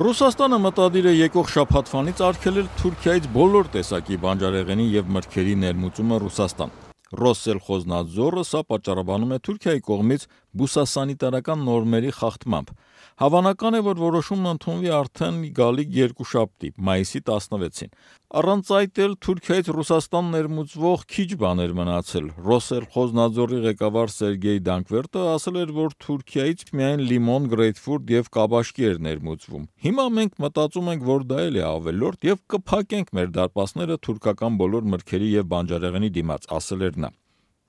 Ռուսաստանը մտադիր է եկող շաբաթվանից արգելել Թուրքիայից բոլոր տեսակի բանջարեղենի եւ մրգերի ներմուծումը Ռուսաստան։ Ռոսսել Խոզնաձորը սա պատճառաբանում է Թուրքիայի կողմից բուսասանիտարական նորմերի խախտմամբ։ Հավանական է, որ որոշումն ընդունվի արդեն գալիք երկու շաբթի, մայիսի 16-ին։ Առանց այդ էլ Թուրքիայից Ռուսաստան ներմուծվող քիչ բաներ մնացել։ Ռոսել Խոզնաձորի ղեկավար Սերգեյ Դանկվերտը ասել էր, որ Թուրքիայից միայն լիմոն, գրեյփֆուրտ եւ կաբաշկի էր ներմուծվում։ Հիմա մենք մտածում ենք, որ դա էլ է ավելորդ եւ կփակենք մեր դարպասները թուրքական բոլոր մրգերի եւ բանջարեղենի դիմաց, ասել էր նա։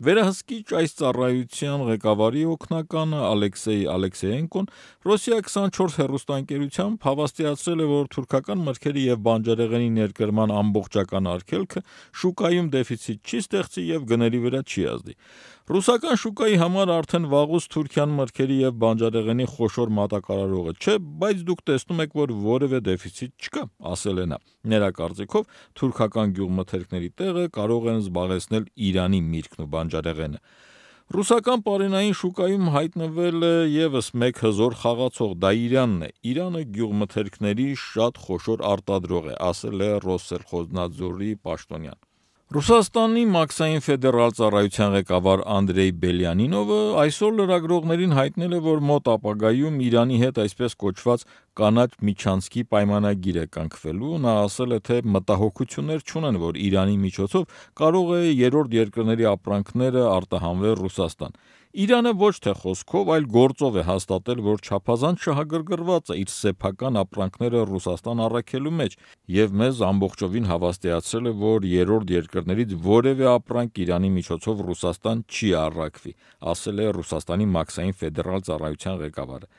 Վերահսկիչ այս ծառայության ղեկավարի օգնականը Ալեքսեյ Ալեքսեյենկոն Ռոսիա 24 հեռուստաընկերությամբ հավաստիացրել է, որ թուրքական մրգերի եւ բանջարեղենի ներկրման ամբողջական արգելքը շուկայում դեֆիցիտ չի ստեղծի եւ գների վրա չի ազդի։ Ռուսական շուկայի համար արդեն վաղուց Թուրքիան մրգերի եւ բանջարեղենի խոշոր մատակարարողը չէ, բայց դուք տեսնում եք, որ որևէ դեֆիցիտ չկա, ասել է նա։ Նրա կարծիքով թուրքական գյուղմթերքների տեղը կարող են զբաղեցնել Իրանի միրգն ու բանջարեղենը բանջարեղենը։ Ռուսական պարենային շուկայում հայտնվել է եւս մեկ հզոր խաղացող՝ դա Իրանն է։ Իրանը գյուղմթերքների շատ խոշոր արտադրող է, ասել է Ռոսել Խոզնաձորի Պաշտոնյան։ Ռուսաստանի մաքսային ֆեդերալ ծառայության ղեկավար Անդրեյ Բելյանինովը այսօր լրագրողներին հայտնել է, որ մոտ ապագայում Իրանի հետ այսպես կոչված կանաչ միջանցքի պայմանագիր է կնքվելու, նա ասել է, թե մտահոգություններ չունեն, որ Իրանի միջոցով կարող է երրորդ երկրների ապրանքները արտահանվել Ռուսաստան։ Իրանը ոչ թե խոսքով, այլ գործով է հաստատել, որ չափազանց շահագրգռված է իր սեփական ապրանքները Ռուսաստան առաքելու մեջ եւ մեզ ամբողջովին հավաստիացրել է, որ երրորդ երկրներից որևէ ապրանք Իրանի միջոցով Ռուսաստան չի առաքվի, ասել է Ռուսաստանի մաքսային ֆեդերալ ծառայության ղեկավարը։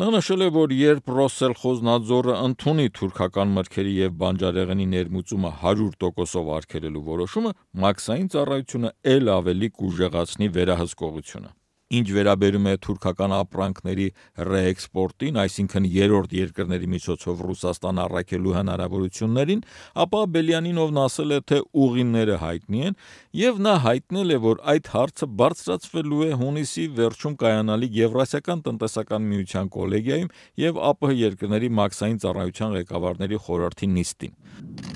Նա նշել է, որ երբ Ռոսել Խոզնաձորը ընդունի թուրքական մրգերի եւ բանջարեղենի ներմուծումը 100%-ով արգելելու որոշումը, մաքսային ծառայությունը ել ավելի կուժեղացնի վերահսկողությունը։ Ինչ վերաբերում է թուրքական ապրանքների ռեէքսպորտին, այսինքն երրորդ երկրների միջոցով Ռուսաստան առաքելու հնարավորություններին, ապա Բելյանին ովն ասել է, թե ուղիները հայտնի են, եւ նա հայտնել է, որ այդ հարցը բարձրացվելու է հունիսի վերջում կայանալիք Եվրասիական տնտեսական միության կոլեգիայում եւ ԱՊՀ երկրների մաքսային ծառայության ղեկավարների խորհրդի նիստին։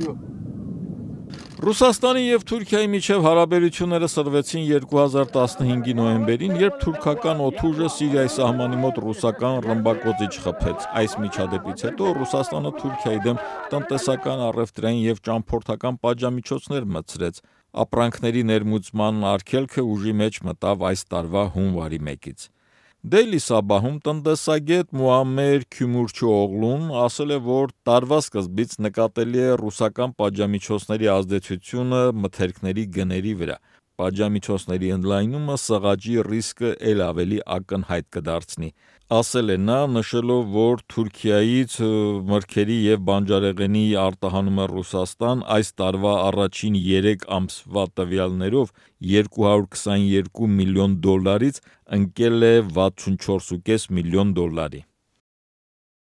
Շուտ Ռուսաստանի եւ Թուրքիայի միջև հարաբերությունները սրվեցին 2015-ի նոեմբերին, երբ թուրքական օթուժը Սիրիայի սահմանի մոտ ռուսական ռմբակոծիչ խփեց։ Այս միջադեպից հետո Ռուսաստանը Թուրքիայի դեմ տնտեսական, առևտրային եւ ճամփորդական պատժամիջոցներ մտցրեց։ Ապրանքների ներմուծման արգելքը ուժի մեջ մտավ այս տարվա հունվարի 1-ից։ Դելիսաբահում տնտեսագետ Մուամեր Քյումուրչուօղլուն ասել է, որ տարվա սկզբից նկատելի է ռուսական պատժամիջոցների ազդեցությունը մթերքների գների վրա։ Պատժամիջոցների ընդլայնումը սղաճի ռիսկը ել ավելի ակնհայտ կդարձնի։ Ասել է նա, նշելով, որ Թուրքիայից մրգերի եւ բանջարեղենի արտահանումը Ռուսաստան այս տարվա առաջին 3 ամսվա տվյալներով 222 միլիոն դոլարից ընկել է 64.5 միլիոն դոլարի։